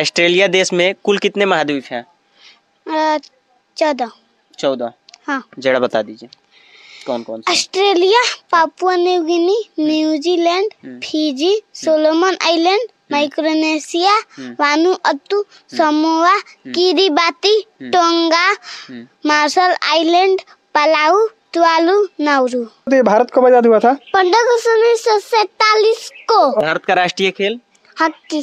Australia देश में कुल कितने महाद्वीप हैं चौदह चौदह हाँ जरा बता दीजिए कौन कौन ऑस्ट्रेलिया पापुआ न्यूगिनी हम्म। न्यूजीलैंड हम्म। फिजी हम्म। सोलोमन आइलैंड माइक्रोनेशिया अतु Samoa Kiribati Tonga Marshall island Palau Tuvalu Nauru ये भारत कब आजाद हुआ था पंद्रह अगस्त उन्नीस सौ सैतालीस को भारत का राष्ट्रीय खेल हॉकी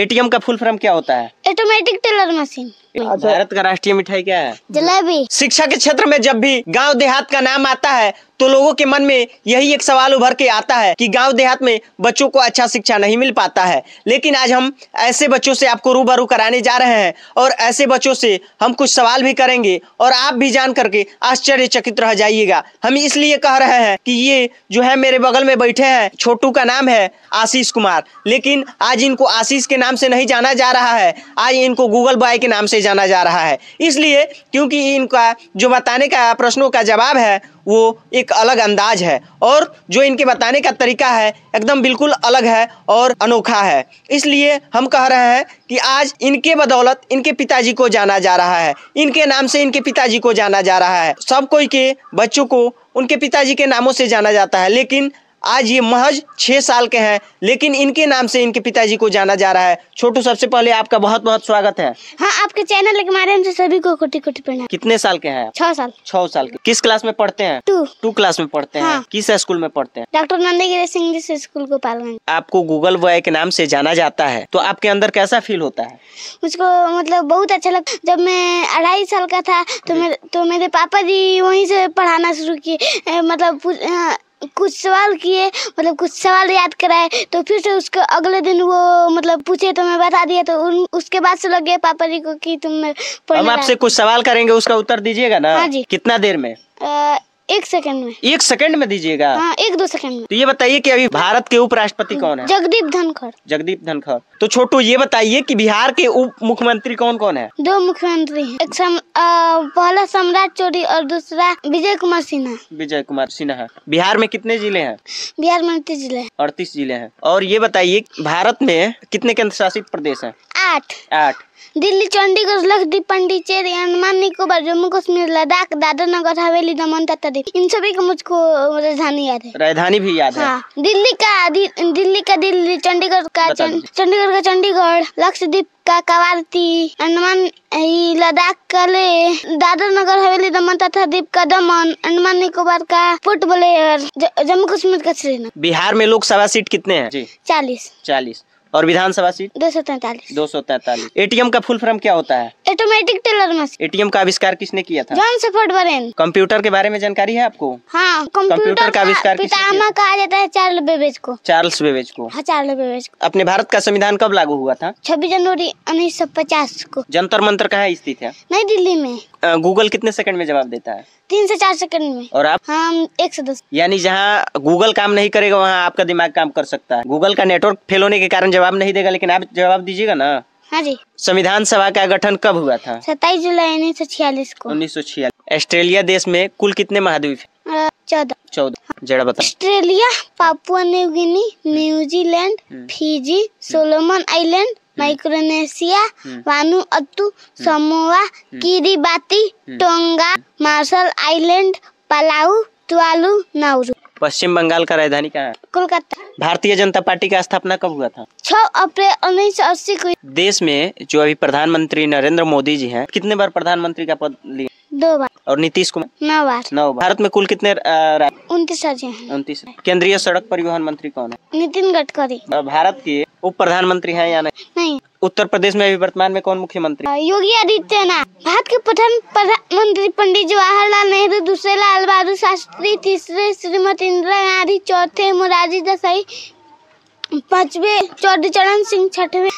एटीएम का फुल फॉर्म क्या होता है ऑटोमेटिक टेलर मशीन भारत का राष्ट्रीय मिठाई क्या है जलेबी शिक्षा के क्षेत्र में जब भी गांव देहात का नाम आता है तो लोगों के मन में यही एक सवाल उभर के आता है कि गांव देहात में बच्चों को अच्छा शिक्षा नहीं मिल पाता है लेकिन आज हम ऐसे बच्चों से आपको रूबरू कराने जा रहे हैं और ऐसे बच्चों से हम कुछ सवाल भी करेंगे और आप भी जान करके आश्चर्यचकित रह जाइएगा हम इसलिए कह रहे हैं कि ये जो है मेरे बगल में बैठे हैं छोटू का नाम है आशीष कुमार लेकिन आज इनको आशीष के नाम से नहीं जाना जा रहा है आज इनको गूगल बॉय के नाम से जाना जा रहा है इसलिए क्योंकि इनका जो बताने का प्रश्नों का जवाब है वो एक अलग अंदाज है और जो इनके बताने का तरीका है एकदम बिल्कुल अलग है और अनोखा है इसलिए हम कह रहे हैं कि आज इनके बदौलत इनके पिताजी को जाना जा रहा है इनके नाम से इनके पिताजी को जाना जा रहा है सब कोई के बच्चों को उनके पिताजी के नामों से जाना जाता है लेकिन आज ये महज छः साल के हैं लेकिन इनके नाम से इनके पिताजी को जाना जा रहा है छोटू सबसे पहले आपका बहुत बहुत स्वागत है हाँ आपके चैनल के माध्यम से सभी को कोटी कोटी प्रणाम कितने साल के हैं छह साल छह साल के किस क्लास में पढ़ते हैं टू टू क्लास में पढ़ते हाँ। हैं किस स्कूल में पढ़ते हैं डॉक्टर नंदगिरी सिंह जी स्कूल को पाल आपको गूगल बॉय के नाम से जाना जाता है तो आपके अंदर कैसा फील होता है मुझको मतलब बहुत अच्छा लगता जब मैं अढ़ाई साल का था तो मेरे तो मेरे पापा जी वहीं से पढ़ाना शुरू किए मतलब कुछ सवाल किए मतलब कुछ सवाल याद कराए तो फिर से उसको अगले दिन वो मतलब पूछे तो मैं बता दिया तो उन, उसके बाद से लग गया पापा जी को कि तुम हम आपसे कुछ सवाल करेंगे उसका उत्तर दीजिएगा ना हाँ जी कितना देर में आ, एक सेकंड में एक सेकंड में दीजिएगा हाँ, एक दो सेकंड में तो ये बताइए कि अभी भारत के उपराष्ट्रपति कौन है जगदीप धनखड़ जगदीप धनखड़ तो छोटू ये बताइए कि बिहार के उप मुख्यमंत्री कौन कौन है दो मुख्यमंत्री है एक सम, आ, पहला सम्राट चौधरी और दूसरा विजय कुमार सिन्हा विजय कुमार सिन्हा बिहार में कितने जिले हैं बिहार में अड़तीस जिले अड़तीस जिले हैं और ये बताइए भारत में कितने केंद्र शासित प्रदेश है आठ आठ दिल्ली चंडीगढ़ लक्षदीप पंडिचेरी अंडमान निकोबार जम्मू कश्मीर लद्दाख दादर नगर हवेली दमन तथा इन सभी का मुझको राजधानी याद है राजधानी भी याद हाँ। है दिल्ली का दिल्ली का दिल्ली चंडीगढ़ का चंडीगढ़ का चंडीगढ़ लक्षद्वीप का कवारती अंडमान लद्दाख का ले दादर नगर हवेली दमन तथा दीप का दमन अंडमान निकोबार का फुटबॉलर जम्मू कश्मीर का श्रीनगर बिहार में लोकसभा सीट कितने हैं चालीस चालीस और विधानसभा सीट दो सौ तैतालीस दो सौ तैतालीस एटीएम का फुल फॉर्म क्या होता है ऑटोमेटिक टेलर मशीन एटीएम का आविष्कार किसने किया था जॉन सफोर्ड बरेन कंप्यूटर के बारे में जानकारी है आपको हाँ कंप्यूटर का आविष्कार पितामह कहा जाता है चार्ल बेबेज को चार्ल्स बेबेज को हाँ चार्ल बेबेज को अपने भारत का संविधान कब लागू हुआ था छब्बीस जनवरी उन्नीस को जंतर मंत्र कहाँ स्थित है नई दिल्ली में गूगल कितने सेकंड में जवाब देता है तीन से चार सेकंड में और आप हम एक से दस यानी जहाँ गूगल काम नहीं करेगा वहाँ आपका दिमाग काम कर सकता है गूगल का नेटवर्क फेल होने के कारण जवाब नहीं देगा लेकिन आप जवाब दीजिएगा ना हाँ जी संविधान सभा का गठन कब हुआ था सत्ताईस जुलाई उन्नीस सौ छियालीस को उन्नीस सौ छियालीस ऑस्ट्रेलिया देश में कुल कितने महाद्वीप चौदह चौदह जरा बता ऑस्ट्रेलिया पापुआ गिनी न्यूजीलैंड हम्म। फिजी सोलोमन आइलैंड हम्म। माइक्रोनेशिया हम्म। अतु हम्म। Samoa Kiribati Tonga Marshall island Palau Tuvalu Nauru Paschim Bengal का राजधानी कहाँ है कोलकाता भारतीय जनता पार्टी का स्थापना कब हुआ था छह अप्रैल उन्नीस सौ अस्सी को देश में जो अभी प्रधानमंत्री नरेंद्र मोदी जी हैं कितने बार प्रधानमंत्री का पद लिया दो बार और नीतीश कुमार नौ बार नौ बार भारत में कुल कितने उनतीस राज्य हैं उनतीस केंद्रीय सड़क परिवहन मंत्री कौन है नितिन गडकरी भारत के उप प्रधानमंत्री है या नहीं उत्तर प्रदेश में अभी वर्तमान में कौन मुख्यमंत्री योगी आदित्यनाथ भारत के प्रथम प्रधानमंत्री पंडित जवाहरलाल नेहरू दूसरे लाल बहादुर शास्त्री तीसरे श्रीमती इंदिरा गांधी चौथे मोरारजी देसाई पांचवे चौधरी चरण सिंह छठवे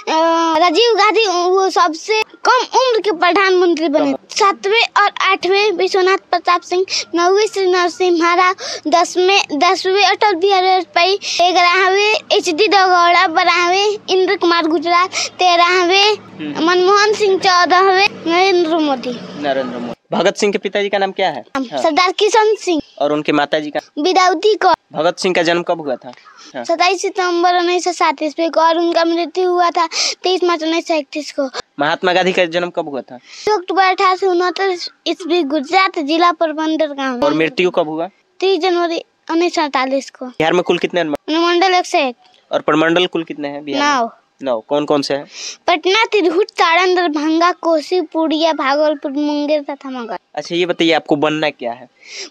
राजीव गांधी वो सबसे कम उम्र के प्रधानमंत्री बने सातवें और आठवे विश्वनाथ प्रताप सिंह नौवे श्री नरसिंह महाराज दसवें दसवे अटल बिहारी वाजपेयी ग्यारहवे एच डी देवगौड़ा बारहवे इंद्र कुमार गुजरात तेरहवे हम्म। मनमोहन सिंह चौदहवे नरेंद्र मोदी नरेंद्र मोदी भगत सिंह के पिताजी का नाम क्या है सरदार किशन सिंह और उनके माता जी का विदाउती कौर भगत सिंह का जन्म कब हुआ था हाँ। सताईस सितम्बर उन्नीस सौ सैतीस को और उनका मृत्यु हुआ था तेईस मार्च उन्नीस सौ इकतीस को महात्मा गांधी का जन्म कब हुआ था अक्टूबर अठारह सौ उनहत्तर ईस्वी गुजरात जिला पोरबंदर गाँव और मृत्यु कब हुआ तीस जनवरी उन्नीस सौ अड़तालीस को बिहार में कुल कितने अनुमंडल एक सौ एक और प्रमंडल कुल कितने हैं बिहार नो कौन कौन से है पटना तिरहुत सारण दरभंगा कोसी पुड़िया भागलपुर मुंगेर तथा मगर अच्छा ये बताइए आपको बनना क्या है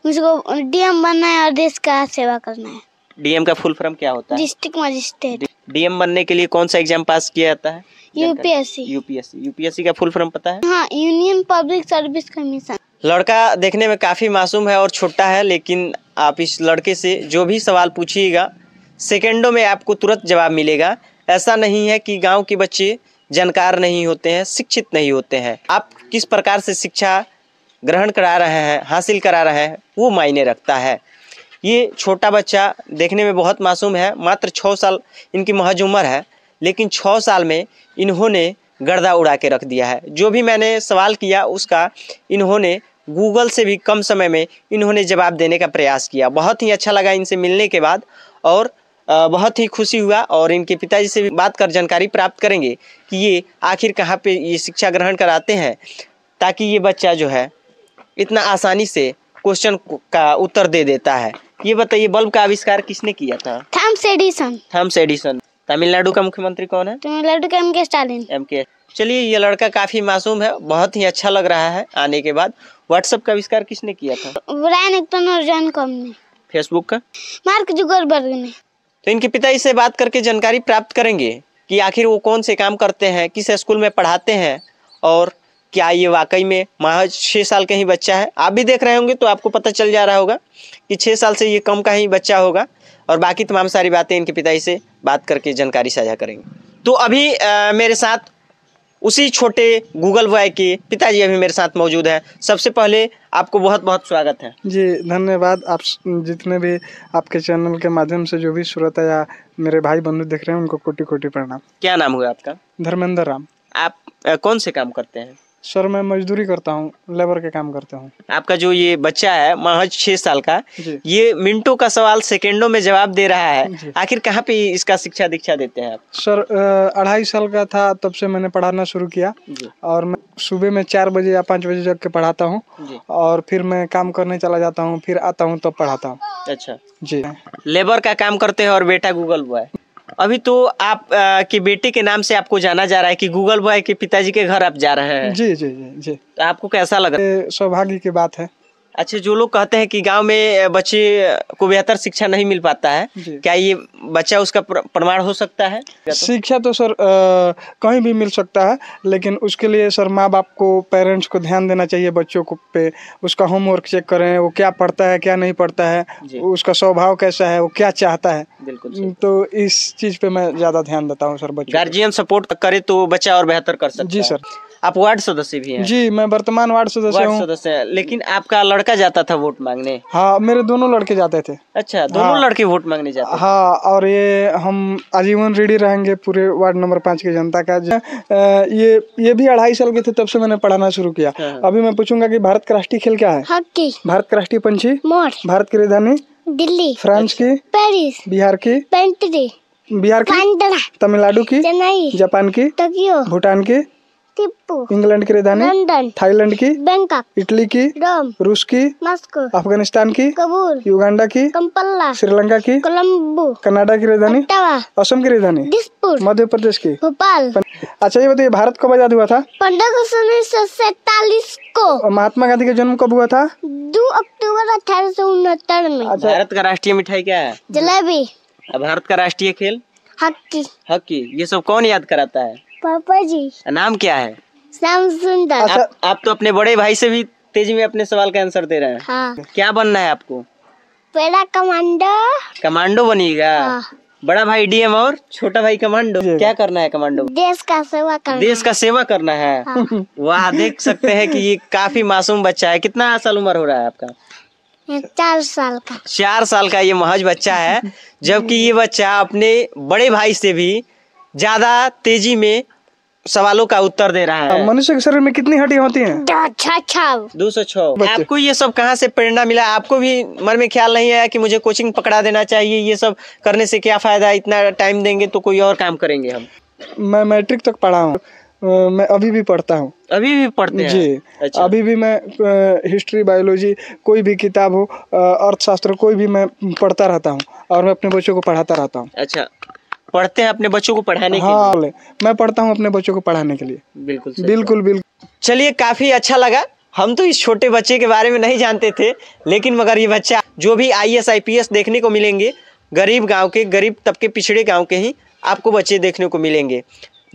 मुझको डीएम बनना है और देश का सेवा करना है डीएम का फुल फॉर्म क्या होता है डिस्ट्रिक्ट मजिस्ट्रेट डीएम बनने के लिए कौन सा एग्जाम पास किया जाता है यूपीएससी यूपीएससी यूपीएससी का फुल फॉर्म पता है हाँ यूनियन पब्लिक सर्विस कमीशन लड़का देखने में काफ़ी मासूम है और छोटा है लेकिन आप इस लड़के से जो भी सवाल पूछिएगा सेकेंडो में आपको तुरंत जवाब मिलेगा ऐसा नहीं है कि गांव के बच्चे जानकार नहीं होते हैं शिक्षित नहीं होते हैं आप किस प्रकार से शिक्षा ग्रहण करा रहे हैं हासिल करा रहे हैं वो मायने रखता है ये छोटा बच्चा देखने में बहुत मासूम है मात्र छः साल इनकी महज उम्र है लेकिन छः साल में इन्होंने गर्दा उड़ा के रख दिया है जो भी मैंने सवाल किया उसका इन्होंने गूगल से भी कम समय में इन्होंने जवाब देने का प्रयास किया बहुत ही अच्छा लगा इनसे मिलने के बाद और बहुत ही खुशी हुआ और इनके पिताजी से भी बात कर जानकारी प्राप्त करेंगे कि ये आखिर कहाँ पे ये शिक्षा ग्रहण कराते हैं ताकि ये बच्चा जो है इतना आसानी से क्वेश्चन का उत्तर दे देता है ये बताइए बल्ब का आविष्कार किसने किया था Thomas Edison Thomas Edison Tamil Nadu का मुख्यमंत्री कौन है तमिलनाडु के एम के स्टालिन एम के चलिए ये लड़का काफी मासूम है बहुत ही अच्छा लग रहा है आने के बाद व्हाट्सएप का आविष्कार किसने किया था ब्रायन एक्टन और जॉन कॉम ने फेसबुक का मार्क जुकरबर्ग ने तो इनके पिता इससे बात करके जानकारी प्राप्त करेंगे कि आखिर वो कौन से काम करते हैं किस स्कूल में पढ़ाते हैं और क्या ये वाकई में महज छः साल का ही बच्चा है आप भी देख रहे होंगे तो आपको पता चल जा रहा होगा कि छः साल से ये कम का ही बच्चा होगा और बाकी तमाम सारी बातें इनके पिताजी से बात करके जानकारी साझा करेंगे तो अभी आ, मेरे साथ उसी छोटे गूगल बॉय के पिताजी अभी मेरे साथ मौजूद है सबसे पहले आपको बहुत बहुत स्वागत है जी धन्यवाद आप जितने भी आपके चैनल के माध्यम से जो भी श्रोता या मेरे भाई बंधु देख रहे हैं उनको कोटि कोटि प्रणाम क्या नाम हुआ आपका धर्मेंद्र राम आप कौन से काम करते हैं सर मैं मजदूरी करता हूँ लेबर के काम करता हूँ आपका जो ये बच्चा है महज छह साल का ये मिनटों का सवाल सेकेंडो में जवाब दे रहा है आखिर कहाँ पे इसका शिक्षा दीक्षा देते हैं आप सर अढ़ाई साल का था तब से मैंने पढ़ाना शुरू किया और मैं सुबह में चार बजे या पाँच बजे जग के पढ़ाता हूँ और फिर मैं काम करने चला जाता हूँ फिर आता हूँ तब तो पढ़ाता हूँ अच्छा जी लेबर का काम करते हैं और बेटा गूगल बॉय अभी तो आप आ, के बेटे के नाम से आपको जाना जा रहा है कि गूगल बॉय के पिताजी के घर आप जा रहे हैं जी जी जी जी तो आपको कैसा लगा सौभाग्य की बात है अच्छा जो लोग कहते हैं कि गांव में बच्चे को बेहतर शिक्षा नहीं मिल पाता है क्या ये बच्चा उसका प्रमाण हो सकता है तो शिक्षा तो सर आ, कहीं भी मिल सकता है लेकिन उसके लिए सर माँ बाप को पेरेंट्स को ध्यान देना चाहिए बच्चों को पे उसका होमवर्क चेक करें वो क्या पढ़ता है क्या नहीं पढ़ता है उसका स्वभाव कैसा है वो क्या चाहता है बिल्कुल तो इस चीज पे मैं ज्यादा ध्यान देता हूँ सर बच्चे गार्जियन सपोर्ट करे तो बच्चा और बेहतर कर सकता जी सर आप वार्ड सदस्य भी हैं जी मैं वर्तमान वार्ड सदस्य हूँ सदस्य लेकिन आपका लड़का जाता था वोट मांगने हाँ मेरे दोनों लड़के जाते थे अच्छा दोनों हाँ, लड़के वोट मांगने जाते हाँ और ये हम आजीवन रेडी रहेंगे पूरे वार्ड नंबर पाँच की जनता का ये ये भी अढ़ाई साल के थे तब से मैंने पढ़ाना शुरू किया हाँ। अभी मैं पूछूंगा की भारत का राष्ट्रीय खेल क्या है भारत का राष्ट्रीय पंछी भारत की राजधानी दिल्ली फ्रांस की पेरिस बिहार की बिहार की तमिलनाडु की चेन्नई जापान की टोक्यो भूटान की इंग्लैंड की राजधानी लंदन थाईलैंड की बैंकॉक इटली की रोम रूस की मॉस्को अफगानिस्तान की कबूल युगांडा की कम्पल्ला श्रीलंका की कोलम्बो कनाडा की राजधानी असम की राजधानी दिसपुर मध्य प्रदेश की भोपाल अच्छा ये बताइए भारत कब आजाद हुआ था पंद्रह अगस्त उन्नीस सौ सैतालीस को महात्मा गांधी का जन्म कब हुआ था दो अक्टूबर अठारह सौ उनहत्तर में भारत का राष्ट्रीय मिठाई क्या है जलेबी भारत का राष्ट्रीय खेल हॉकी हॉकी ये सब कौन याद कराता है पापा जी नाम क्या है श्याम सुंदर आप, आप तो अपने बड़े भाई से भी तेजी में अपने सवाल का आंसर दे रहे हैं हाँ। क्या बनना है आपको पहला कमांडो कमांडो बनेगा हाँ। बड़ा भाई डीएम और छोटा भाई कमांडो क्या करना है कमांडो देश का सेवा करना देश का सेवा करना है हाँ। वाह देख सकते हैं कि ये काफी मासूम बच्चा है कितना साल उम्र हो रहा है आपका चार साल का चार साल का ये महज बच्चा है जबकि ये बच्चा अपने बड़े भाई से भी ज्यादा तेजी में सवालों का उत्तर दे रहा है मनुष्य के शरीर में कितनी हड्डियाँ होती हैं? दो सौ छह आपको ये सब कहाँ से प्रेरणा मिला आपको भी मन में ख्याल नहीं आया कि मुझे कोचिंग पकड़ा देना चाहिए ये सब करने से क्या फायदा इतना टाइम देंगे तो कोई और काम करेंगे हम मैं मैट्रिक तक पढ़ा हूँ मैं अभी भी पढ़ता हूँ अभी भी पढ़ते हैं जी अच्छा। अभी भी मैं हिस्ट्री बायोलॉजी कोई भी किताब हो अर्थशास्त्र कोई भी मैं पढ़ता रहता हूँ और मैं अपने बच्चों को पढ़ाता रहता हूँ अच्छा पढ़ते हैं अपने बच्चों को पढ़ाने हाँ, के लिए हाँ, मैं पढ़ता हूँ अपने बच्चों को पढ़ाने के लिए बिल्कुल बिल्कुल बिल्कुल चलिए काफी अच्छा लगा हम तो इस छोटे बच्चे के बारे में नहीं जानते थे लेकिन मगर ये बच्चा जो भी I S I P S देखने को मिलेंगे गरीब गांव के गरीब तबके पिछड़े गांव के ही आपको बच्चे देखने को मिलेंगे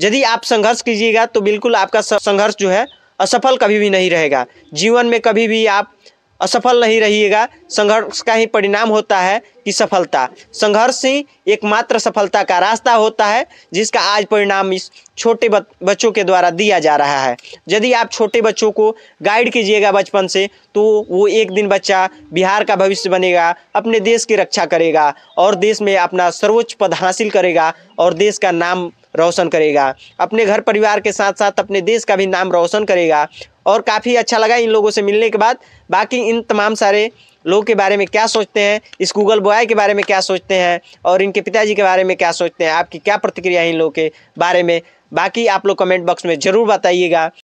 यदि आप संघर्ष कीजिएगा तो बिल्कुल आपका संघर्ष जो है असफल कभी भी नहीं रहेगा जीवन में कभी भी आप असफल नहीं रहिएगा संघर्ष का ही परिणाम होता है कि सफलता संघर्ष ही एकमात्र सफलता का रास्ता होता है जिसका आज परिणाम इस छोटे बच्चों के द्वारा दिया जा रहा है यदि आप छोटे बच्चों को गाइड कीजिएगा बचपन से तो वो एक दिन बच्चा बिहार का भविष्य बनेगा अपने देश की रक्षा करेगा और देश में अपना सर्वोच्च पद हासिल करेगा और देश का नाम रोशन करेगा अपने घर परिवार के साथ साथ अपने देश का भी नाम रोशन करेगा और काफ़ी अच्छा लगा इन लोगों से मिलने के बाद बाकी इन तमाम सारे लोग के बारे में क्या सोचते हैं इस गूगल बॉय के बारे में क्या सोचते हैं और इनके पिताजी के बारे में क्या सोचते हैं आपकी क्या प्रतिक्रिया है इन लोगों के बारे में बाकी आप लोग कमेंट बॉक्स में ज़रूर बताइएगा